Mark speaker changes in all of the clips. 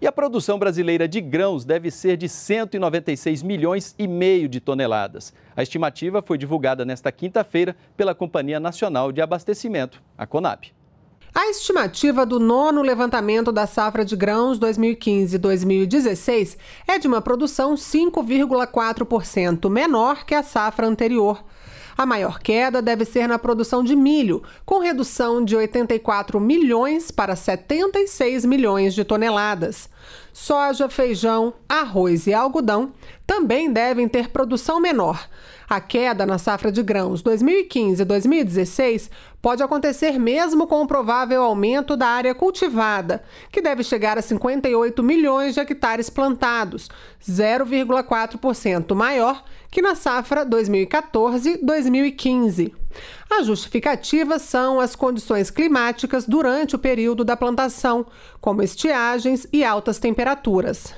Speaker 1: E a produção brasileira de grãos deve ser de 196 milhões e meio de toneladas. A estimativa foi divulgada nesta quinta-feira pela Companhia Nacional de Abastecimento, a Conab.
Speaker 2: A estimativa do nono levantamento da safra de grãos 2015-2016 é de uma produção 5,4% menor que a safra anterior. A maior queda deve ser na produção de milho, com redução de 84 milhões para 76 milhões de toneladas. Soja, feijão, arroz e algodão também devem ter produção menor. A queda na safra de grãos 2015-2016 pode acontecer mesmo com o provável aumento da área cultivada, que deve chegar a 58 milhões de hectares plantados, 0,4% maior que na safra 2014-2015. A justificativa são as condições climáticas durante o período da plantação, como estiagens e altas temperaturas.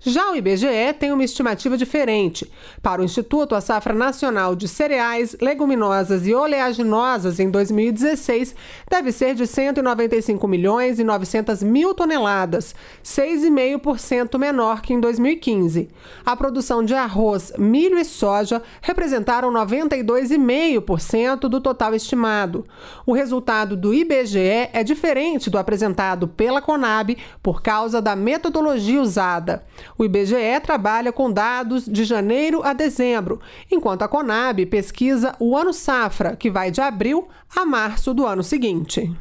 Speaker 2: Já o IBGE tem uma estimativa diferente. Para o Instituto, a safra nacional de cereais, leguminosas e oleaginosas em 2016 deve ser de 195 milhões e 900 mil toneladas, 6,5% menor que em 2015. A produção de arroz, milho e soja representaram 92,5% do total estimado. O resultado do IBGE é diferente do apresentado pela Conab por causa da metodologia usada. O IBGE trabalha com dados de janeiro a dezembro, enquanto a Conab pesquisa o ano safra, que vai de abril a março do ano seguinte.